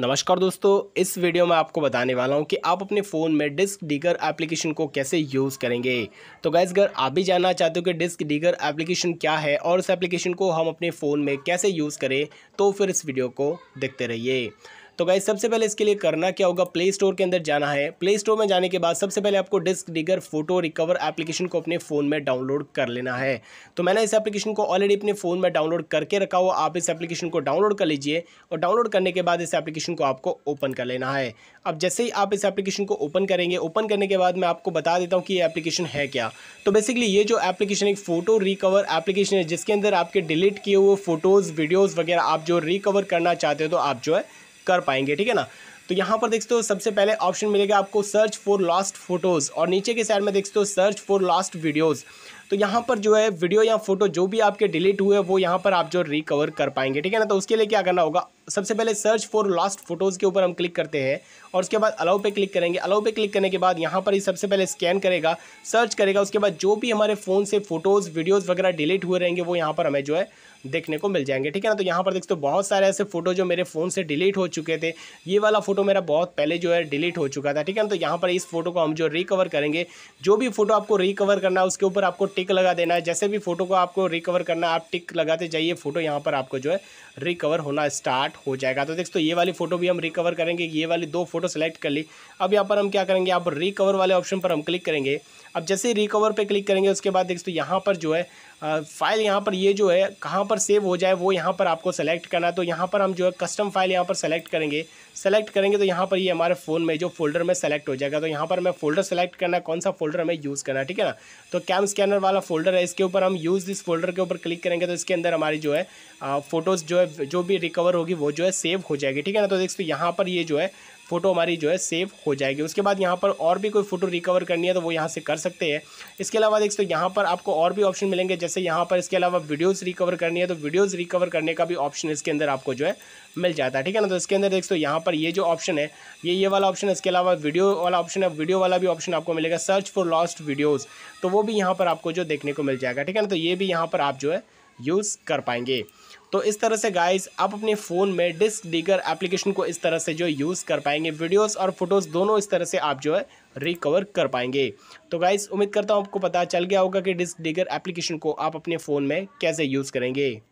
नमस्कार दोस्तों इस वीडियो में आपको बताने वाला हूं कि आप अपने फ़ोन में डिस्क डीगर एप्लीकेशन को कैसे यूज़ करेंगे तो गैस अगर आप भी जानना चाहते हो कि डिस्क डीगर एप्लीकेशन क्या है और इस एप्लीकेशन को हम अपने फ़ोन में कैसे यूज़ करें तो फिर इस वीडियो को देखते रहिए तो गाइज सबसे पहले इसके लिए करना क्या होगा प्ले स्टोर के अंदर जाना है प्ले स्टोर में जाने के बाद सबसे पहले आपको disk digger photo recover application को अपने फ़ोन में डाउनलोड कर लेना है तो मैंने इस एप्लीकेशन को ऑलरेडी अपने फ़ोन में डाउनलोड करके रखा हुआ आप इस एप्लीकेशन को डाउनलोड कर लीजिए और डाउनलोड करने के बाद इस एप्लीकेशन को आपको ओपन कर लेना है अब जैसे ही आप इस एप्लीकेशन को ओपन करेंगे ओपन करने के बाद मैं आपको बता देता हूँ कि ये एप्लीकेशन है क्या तो बेसिकली ये जो एप्लीकेशन एक फ़ोटो रिकवर एप्लीकेशन है जिसके अंदर आपके डिलीट किए हुए फ़ोटोज़ वीडियोज़ वगैरह आप जो रिकवर करना चाहते हो तो आप जो है कर पाएंगे ठीक है ना तो यहाँ पर देखते हो सबसे पहले ऑप्शन मिलेगा आपको सर्च फॉर लास्ट फोटोज़ और नीचे के साइड में देखते हो सर्च फॉर लास्ट वीडियोज़ तो यहाँ पर जो है वीडियो या फोटो जो भी आपके डिलीट हुए वो यहाँ पर आप जो रिकवर कर पाएंगे ठीक है ना तो उसके लिए क्या करना होगा सबसे पहले सर्च फॉर लास्ट फोटोज़ के ऊपर हम क्लिक करते हैं और उसके बाद अलाउ पे क्लिक करेंगे अलाउ पे क्लिक करने के बाद यहाँ पर ही सबसे पहले स्कैन करेगा सर्च करेगा उसके बाद जो भी हमारे फ़ोन से फोटोज़ वीडियोज़ वगैरह डिलीट हुए रहेंगे वो यहाँ पर हमें जो है देखने को मिल जाएंगे ठीक है ना तो यहाँ पर देखते हो तो बहुत सारे ऐसे फोटो जो मेरे फ़ोन से डिलीट हो चुके थे ये वाला फोटो मेरा बहुत पहले जो है डिलीट हो चुका था ठीक है ना तो यहाँ पर इस फोटो को हम जो रिकवर करेंगे जो भी फोटो आपको रिकवर करना है उसके ऊपर आपको टिक लगा देना है जैसे भी फ़ोटो को आपको रिकवर करना आप टिक लगाते जाइए फ़ोटो यहाँ पर आपको जो है रिकवर होना स्टार्ट हो जाएगा तो देखो ये वाली फ़ोटो भी हम रिकवर करेंगे ये वाली दो फ़ोटो सेलेक्ट कर ली अब यहाँ पर हम क्या करेंगे आप रिकवर वाले ऑप्शन पर हम क्लिक करेंगे अब जैसे ही रिकवर पर क्लिक करेंगे उसके बाद तो यहाँ पर जो है फाइल यहाँ पर ये जो है कहाँ पर सेव हो जाए वो यहाँ पर आपको सेलेक्ट करना है तो यहाँ पर हम जो है कस्टम फाइल यहाँ पर सेलेक्ट करेंगे सेलेक्ट करेंगे तो यहाँ पर ये हमारे फ़ोन में जो फोल्डर में सेलेक्ट हो जाएगा तो यहाँ पर हमें फोल्डर सेलेक्ट करना कौन सा फोल्डर हमें यूज़ करना है ठीक है ना तो कैम स्कैनर वाला फोल्डर है इसके ऊपर हम यूज़ दिस फोल्डर के ऊपर क्लिक करेंगे तो इसके अंदर हमारी जो है फ़ोटोज़ जो है जो भी रिकवर होगी वो जो है सेव हो जाएगी ठीक है ना तो देखो तो यहाँ पर ये जो है फ़ोटो हमारी जो है सेव हो जाएगी उसके बाद यहाँ पर और भी कोई फ़ोटो रिकवर करनी है तो वो यहाँ से कर सकते हैं इसके अलावा देख सकते हो यहाँ पर आपको और भी ऑप्शन मिलेंगे जैसे यहाँ पर इसके अलावा वीडियोज़ रिकवर करनी है तो वीडियोज़ रिकवर करने का भी ऑप्शन इसके अंदर आपको जो है मिल जाता है ठीक है ना तो इसके अंदर देख तो यहाँ पर ये जो ऑप्शन है ये ये वाला ऑप्शन इसके अलावा वीडियो वाला ऑप्शन है वीडियो वाला भी ऑप्शन आपको मिलेगा सर्च फॉर लॉस्ट वीडियोज़ तो वो भी यहाँ पर आपको जो देखने को मिल जाएगा ठीक है ना तो ये भी यहाँ पर आप जो है यूज़ कर पाएंगे तो इस तरह से गाइस आप अपने फ़ोन में डिस्क डिगर एप्लीकेशन को इस तरह से जो यूज़ कर पाएंगे वीडियोस और फोटोज़ दोनों इस तरह से आप जो है रिकवर कर पाएंगे तो गाइस उम्मीद करता हूँ आपको पता चल गया होगा कि डिस्क डिगर एप्लीकेशन को आप अपने फ़ोन में कैसे यूज़ करेंगे